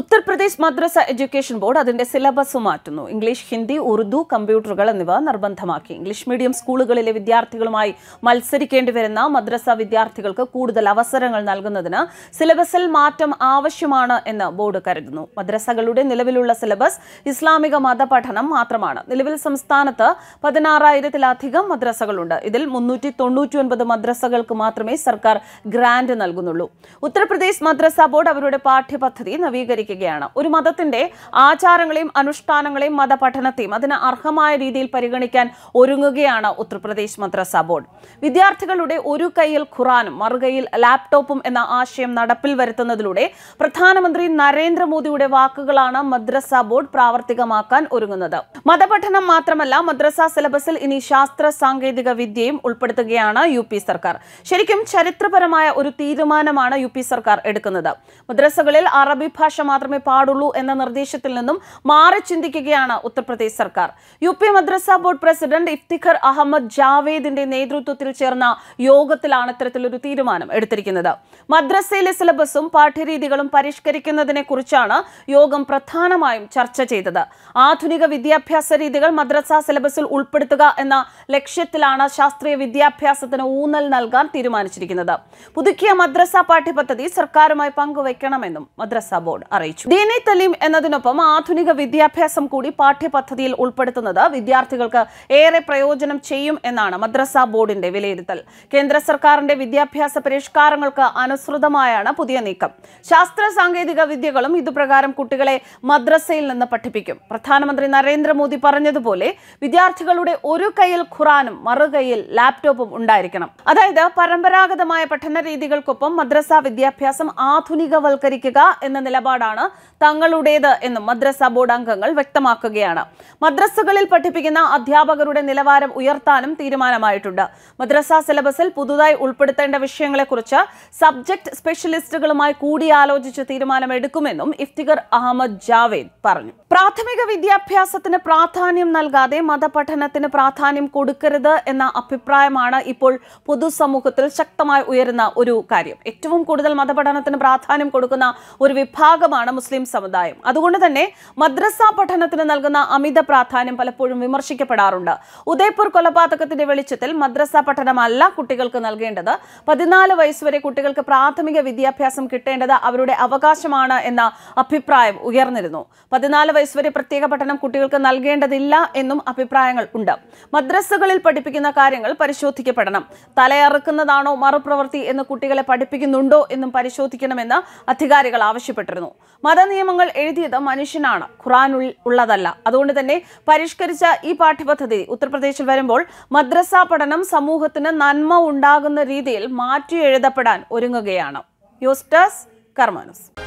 Uttar Pradesh Madrasa education board അതിന്റെ syllabus മാറ്റുന്നു English Hindi Urdu കമ്പ്യൂട്ടറുകൾ എന്നിവ നിർബന്ധമാക്കി ഇംഗ്ലീഷ് മീഡിയം സ്കൂളുകളിലെ വിദ്യാർത്ഥികളുമായി മത്സരിക്കേണ്ടി വരുന്ന മദ്രസ വിദ്യാർത്ഥികൾക്ക് കൂടുതൽ അവസരങ്ങൾ നൽകുന്നതിന് സിലബസിൽ മാറ്റം ആവശ്യമാണ് എന്ന് ബോർഡ് കരുതുന്നു മദ്രസകളുടെ നിലവിലുള്ള സിലബസ് ഇസ്ലാമിക മതപഠനം മാത്രമാണ് നിലവിൽ സംസ്ഥാനത്ത് പതിനാറായിരത്തിലധികം മദ്രസകളുണ്ട് ഇതിൽ മുന്നൂറ്റി തൊണ്ണൂറ്റിയൊൻപത് മദ്രസകൾക്ക് മാത്രമേ സർക്കാർ ഗ്രാന്റ് നൽകുന്നുള്ളൂ ഉത്തർപ്രദേശ് മദ്രസ ബോർഡ് അവരുടെ പാഠ്യപദ്ധതി നവീകരിക്കും ചെയ്തിരിക്കുകയാണ് ഒരു മതത്തിന്റെ ആചാരങ്ങളെയും അനുഷ്ഠാനങ്ങളെയും മതപഠനത്തെയും അതിന് അർഹമായ രീതിയിൽ പരിഗണിക്കാൻ ഒരുങ്ങുകയാണ് ഉത്തർപ്രദേശ് മദ്രസ ബോർഡ് വിദ്യാർത്ഥികളുടെ ഒരു കൈയിൽ ഖുറാനും മറുകൈയിൽ ലാപ്ടോപ്പും എന്ന ആശയം നടപ്പിൽ വരുത്തുന്നതിലൂടെ പ്രധാനമന്ത്രി നരേന്ദ്രമോദിയുടെ വാക്കുകളാണ് മദ്രസ ബോർഡ് പ്രാവർത്തികമാക്കാൻ ഒരുങ്ങുന്നത് മതപഠനം മാത്രമല്ല മദ്രസ സിലബസിൽ ഇനി ശാസ്ത്ര സാങ്കേതിക വിദ്യയും ഉൾപ്പെടുത്തുകയാണ് യു സർക്കാർ ശരിക്കും ചരിത്രപരമായ ഒരു തീരുമാനമാണ് യു സർക്കാർ എടുക്കുന്നത് മദ്രസകളിൽ അറബി ഭാഷ മാത്രമേ പാടുള്ളൂ എന്ന നിർദ്ദേശത്തിൽ നിന്നും മാറി ചിന്തിക്കുകയാണ് ഉത്തർപ്രദേശ് സർക്കാർ U P Madrasa board president Iftikhar Ahmad ജാവേദിന്റെ നേതൃത്വത്തിൽ ചേർന്ന യോഗത്തിലാണ് ഇത്തരത്തിലൊരു തീരുമാനം എടുത്തിരിക്കുന്നത് മദ്രസയിലെ സിലബസും പാഠ്യരീതികളും പരിഷ്കരിക്കുന്നതിനെ കുറിച്ചാണ് യോഗം പ്രധാനമായും ചർച്ച ചെയ്തത് ആധുനിക വിദ്യാഭ്യാസ രീതികൾ മദ്രസ സിലബസിൽ ഉൾപ്പെടുത്തുക എന്ന ലക്ഷ്യത്തിലാണ് ശാസ്ത്രീയ വിദ്യാഭ്യാസത്തിന് ഊന്നൽ നൽകാൻ തീരുമാനിച്ചിരിക്കുന്നത് പുതുക്കിയ മദ്രസ പാഠ്യപദ്ധതി സർക്കാരുമായി പങ്കുവയ്ക്കണമെന്നും മദ്രസ ബോർഡ് അറിയിച്ചു അറിയിച്ചു ദീനി തലീം എന്നതിനൊപ്പം ആധുനിക വിദ്യാഭ്യാസം കൂടി പാഠ്യപദ്ധതിയിൽ ഉൾപ്പെടുത്തുന്നത് വിദ്യാർത്ഥികൾക്ക് ഏറെ പ്രയോജനം ചെയ്യും എന്നാണ് മദ്രസ ബോർഡിന്റെ വിലയിരുത്തൽ കേന്ദ്ര സർക്കാരിന്റെ വിദ്യാഭ്യാസ പരിഷ്കാരങ്ങൾക്ക് അനുസൃതമായാണ് പുതിയ നീക്കം ശാസ്ത്ര സാങ്കേതിക വിദ്യകളും ഇതുപ്രകാരം കുട്ടികളെ മദ്രസയിൽ നിന്ന് പഠിപ്പിക്കും പ്രധാനമന്ത്രി നരേന്ദ്രമോദി പറഞ്ഞതുപോലെ വിദ്യാർത്ഥികളുടെ ഒരു കൈയിൽ ഖുറാനും മറുകൈയിൽ ലാപ്ടോപ്പും ഉണ്ടായിരിക്കണം അതായത് പരമ്പരാഗതമായ പഠന രീതികൾക്കൊപ്പം മദ്രസ വിദ്യാഭ്യാസം ആധുനികവൽക്കരിക്കുക എന്ന നിലപാടാണ് തന്നെയാണ് തങ്ങളുടേത് എന്നും മദ്രസ ബോർഡ് അംഗങ്ങൾ വ്യക്തമാക്കുകയാണ് മദ്രസകളിൽ പഠിപ്പിക്കുന്ന അധ്യാപകരുടെ നിലവാരം ഉയർത്താനും തീരുമാനമായിട്ടുണ്ട് മദ്രസ സിലബസിൽ പുതുതായി ഉൾപ്പെടുത്തേണ്ട വിഷയങ്ങളെക്കുറിച്ച് സബ്ജക്ട് സ്പെഷ്യലിസ്റ്റുകളുമായി കൂടിയാലോചിച്ച് തീരുമാനമെടുക്കുമെന്നും ഇഫ്തിഖർ അഹമ്മദ് ജാവേദ് പറഞ്ഞു പ്രാഥമിക വിദ്യാഭ്യാസത്തിന് പ്രാധാന്യം നൽകാതെ മതപഠനത്തിന് പ്രാധാന്യം കൊടുക്കരുത് എന്ന അഭിപ്രായമാണ് ഇപ്പോൾ പൊതുസമൂഹത്തിൽ ശക്തമായി ഉയരുന്ന ഒരു കാര്യം ഏറ്റവും കൂടുതൽ മതപഠനത്തിന് പ്രാധാന്യം കൊടുക്കുന്ന ഒരു വിഭാഗം വിഭാഗമാണ് മുസ്ലിം സമുദായം അതുകൊണ്ട് തന്നെ മദ്രസ പഠനത്തിന് നൽകുന്ന അമിത പ്രാധാന്യം പലപ്പോഴും വിമർശിക്കപ്പെടാറുണ്ട് ഉദയ്പൂർ കൊലപാതകത്തിന്റെ വെളിച്ചത്തിൽ മദ്രസ പഠനമല്ല കുട്ടികൾക്ക് നൽകേണ്ടത് പതിനാല് വയസ്സുവരെ കുട്ടികൾക്ക് പ്രാഥമിക വിദ്യാഭ്യാസം കിട്ടേണ്ടത് അവരുടെ അവകാശമാണ് എന്ന അഭിപ്രായം ഉയർന്നിരുന്നു പതിനാല് വയസ്സുവരെ പ്രത്യേക പഠനം കുട്ടികൾക്ക് നൽകേണ്ടതില്ല എന്നും അഭിപ്രായങ്ങൾ ഉണ്ട് മദ്രസകളിൽ പഠിപ്പിക്കുന്ന കാര്യങ്ങൾ പരിശോധിക്കപ്പെടണം തലയറുക്കുന്നതാണോ മറുപ്രവൃത്തി എന്ന് കുട്ടികളെ പഠിപ്പിക്കുന്നുണ്ടോ എന്നും പരിശോധിക്കണമെന്ന് അധികാരികൾ ആവശ്യപ്പെട്ടിരുന്നു മതനിയമങ്ങൾ എഴുതിയത് മനുഷ്യനാണ് ഖുറാനുൾ ഉള്ളതല്ല അതുകൊണ്ട് തന്നെ പരിഷ്കരിച്ച ഈ പാഠ്യപദ്ധതി ഉത്തർപ്രദേശിൽ വരുമ്പോൾ മദ്രസ പഠനം സമൂഹത്തിന് നന്മ ഉണ്ടാകുന്ന രീതിയിൽ മാറ്റി എഴുതപ്പെടാൻ ഒരുങ്ങുകയാണ് യൂസ്റ്റസ് കർമാനസ്